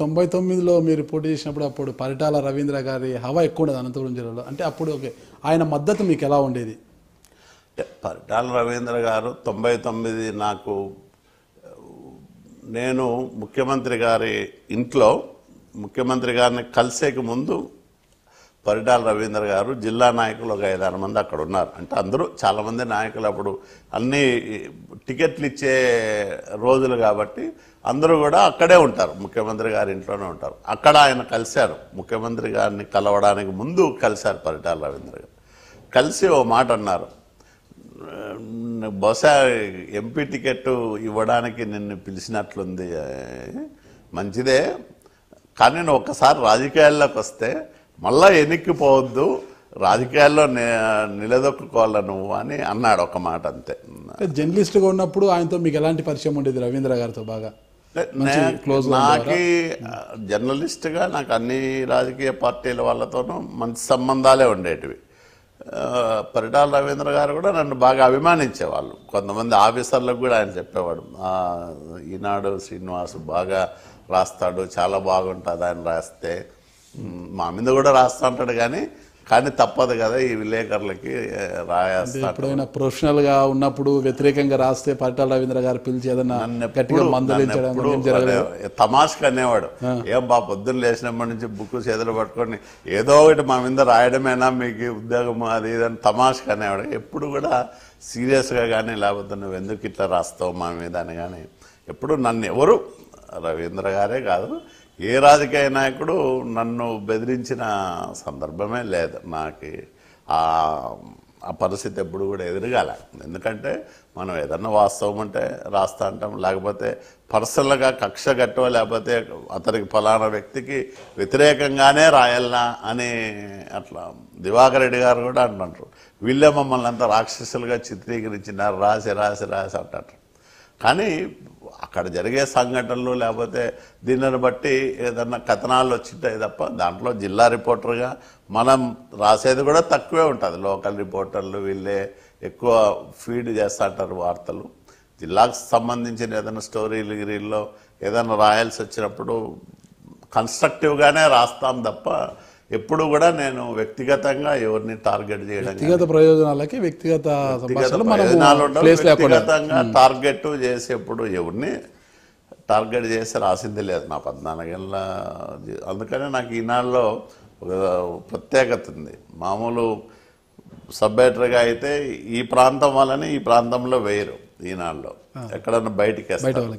తొంభై తొమ్మిదిలో మీరు పోటీ చేసినప్పుడు అప్పుడు పరిటాల రవీంద్ర గారి హవా ఎక్కువ ఉండదు అనంతపురం జిల్లాలో అంటే అప్పుడు ఓకే ఆయన మద్దతు మీకు ఎలా ఉండేది పరిటాల రవీంద్ర గారు తొంభై తొమ్మిది నాకు నేను ముఖ్యమంత్రి గారి ఇంట్లో ముఖ్యమంత్రి గారిని కలిసేకి ముందు పరిటాల రవీంద్ర గారు జిల్లా నాయకులు ఒక ఐదారు మంది అక్కడ ఉన్నారు అంటే అందరూ చాలామంది నాయకులు అప్పుడు అన్ని టికెట్లు ఇచ్చే రోజులు కాబట్టి అందరూ కూడా అక్కడే ఉంటారు ముఖ్యమంత్రి గారి ఇంట్లోనే ఉంటారు అక్కడ ఆయన కలిశారు ముఖ్యమంత్రి గారిని కలవడానికి ముందు కలిశారు పరిటాల రవీంద్ర గారు కలిసి ఓ మాట అన్నారు బహుశా ఎంపీ టికెట్ ఇవ్వడానికి నిన్ను పిలిచినట్లుంది మంచిదే కానీ నేను ఒక్కసారి రాజకీయాల్లోకి వస్తే మళ్ళా పోవద్దు రాజకీయాల్లో నిలదొక్కుకోవాలి నువ్వు అని అన్నాడు ఒక మాట అంతే జర్నలిస్ట్గా ఉన్నప్పుడు ఆయనతో మీకు ఎలాంటి పరిచయం ఉండేది రవీంద్ర గారితో బాగా నాకు జర్నలిస్ట్గా నాకు అన్ని రాజకీయ పార్టీల వాళ్ళతోనూ మంచి సంబంధాలే ఉండేటివి పరిటాల రవీంద్ర గారు కూడా నన్ను బాగా అభిమానించేవాళ్ళు కొంతమంది ఆఫీసర్లకు కూడా ఆయన చెప్పేవాడు ఈనాడు శ్రీనివాస్ బాగా రాస్తాడు చాలా బాగుంటుంది ఆయన రాస్తే మా మీద కూడా రాస్తా అంటాడు కానీ కానీ తప్పదు కదా ఈ విలేకరులకి రాయాలి ఎప్పుడైనా ప్రొఫెషనల్ గా ఉన్నప్పుడు వ్యతిరేకంగా రాస్తే పరిటాల రవీంద్ర గారు పిలిచి ఏదైనా గట్టిగా మందలించడం అనేవాడు ఏం బా పొద్దున్న లేచినప్పటి నుంచి బుక్ చేతులు పట్టుకొని ఏదో ఒకటి మా మీద రాయడమేనా మీకు ఉద్యోగం అది ఇదని తమాష్కి అనేవాడు ఎప్పుడు కూడా సీరియస్గా కానీ లేకపోతే నువ్వు ఎందుకు ఇట్లా రాస్తావు మా మీద అని కానీ ఎప్పుడు నన్ను ఎవరు రవీంద్ర గారే కాదు ఏ రాజకీయ నాయకుడు నన్ను బెదిరించిన సందర్భమే లేదు నాకు ఆ ఆ పరిస్థితి ఎప్పుడు కూడా ఎదురుగాల ఎందుకంటే మనం ఏదన్నా వాస్తవం అంటే రాస్తా అంటాం లేకపోతే పర్సనల్గా కక్ష కట్టవ లేకపోతే అతనికి ఫలానా వ్యక్తికి వ్యతిరేకంగానే రాయాలనా అని అట్లా దివాకర్ రెడ్డి గారు కూడా అంటుంటారు వీళ్ళే మమ్మల్ని అంతా రాక్షసులుగా చిత్రీకరించినారు రాసి రాసి రాసి అంటారు కానీ అక్కడ జరిగే సంఘటనలు లేకపోతే దీనిని బట్టి ఏదన్నా కథనాలు వచ్చింటాయి తప్ప దాంట్లో జిల్లా రిపోర్టర్గా మనం రాసేది కూడా తక్కువే ఉంటుంది లోకల్ రిపోర్టర్లు వీళ్ళే ఎక్కువ ఫీడ్ చేస్తుంటారు వార్తలు జిల్లాకు సంబంధించిన ఏదైనా స్టోరీలు గిరీల్లో ఏదైనా రాయాల్సి వచ్చినప్పుడు కన్స్ట్రక్టివ్గానే రాస్తాం తప్ప ఎప్పుడు కూడా నేను వ్యక్తిగతంగా ఎవరిని టార్గెట్ చేయడం వ్యక్తిగత ప్రయోజనాలకి వ్యక్తిగత వ్యక్తిగతంగా టార్గెట్ చేసేప్పుడు ఎవరిని టార్గెట్ చేసి రాసింది లేదు నా పద్నాలుగేళ్ళ అందుకనే నాకు ఈనాళ్ళలో ఒక ప్రత్యేకత ఉంది మామూలు సబ్ అయితే ఈ ప్రాంతం వల్లనే ఈ ప్రాంతంలో వేయరు ఈనాళ్ళలో ఎక్కడన్నా బయటకి వేస్తారు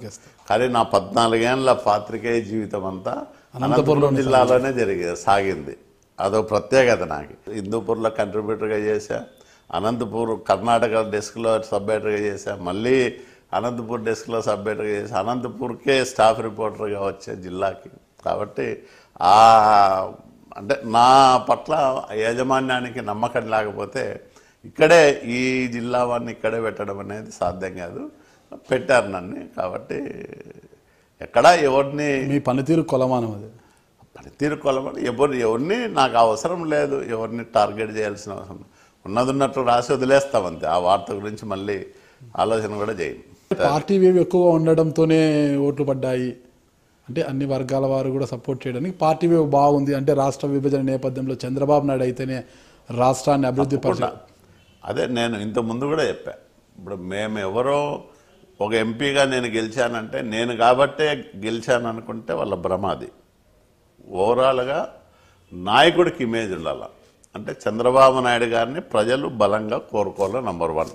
కానీ నా పద్నాలుగేళ్ళ పాత్రికేయ జీవితం అంతా అనంతపురం జిల్లాలోనే జరిగి సాగింది అదో ప్రత్యేకత నాకు హిందూపూర్లో కంట్రిబ్యూటర్గా చేశా అనంతపూర్ కర్ణాటక డెస్క్లో సబ్ ఎడిటర్గా చేశా మళ్ళీ అనంతపూర్ డెస్క్లో సబ్ ఎడిటర్గా అనంతపూర్కే స్టాఫ్ రిపోర్టర్గా వచ్చా జిల్లాకి కాబట్టి ఆ అంటే నా పట్ల యాజమాన్యానికి నమ్మకం లేకపోతే ఇక్కడే ఈ జిల్లా వాడిని ఇక్కడే పెట్టడం అనేది సాధ్యం కాదు పెట్టారు నన్ను కాబట్టి ఎక్కడా ఎవరిని మీ పనితీరు కొలమానం అది పనితీరు కొలమానం ఎవరు ఎవరిని నాకు అవసరం లేదు ఎవరిని టార్గెట్ చేయాల్సిన అవసరం ఉన్నది ఉన్నట్టు రాసి వదిలేస్తాం అంతే ఆ వార్త గురించి మళ్ళీ ఆలోచన కూడా చేయండి పార్టీ వేవ్ ఎక్కువ ఉండడంతోనే ఓట్లు పడ్డాయి అంటే అన్ని వర్గాల వారు కూడా సపోర్ట్ చేయడానికి పార్టీ వేవ్ బాగుంది అంటే రాష్ట్ర విభజన నేపథ్యంలో చంద్రబాబు నాయుడు అయితేనే రాష్ట్రాన్ని అభివృద్ధి పడ అదే నేను ఇంతకుముందు కూడా చెప్పాను ఇప్పుడు మేము ఎవరో ఒక ఎంపీగా నేను గెలిచానంటే నేను కాబట్టే గెలిచాను అనుకుంటే వాళ్ళ భ్రమ అది ఓవరాల్గా నాయకుడికి ఇమేజ్ ఉండాల అంటే చంద్రబాబు నాయుడు గారిని ప్రజలు బలంగా కోరుకోవాలి నంబర్ వన్